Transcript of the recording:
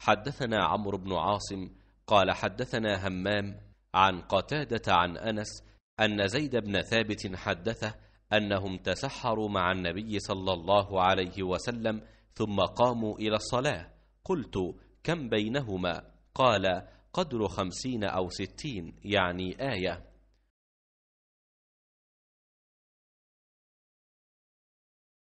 حدثنا عمرو بن عاصم قال حدثنا همام عن قتادة عن أنس أن زيد بن ثابت حدثه أنهم تسحروا مع النبي صلى الله عليه وسلم ثم قاموا إلى الصلاة قلت كم بينهما قال قدر خمسين أو ستين يعني آية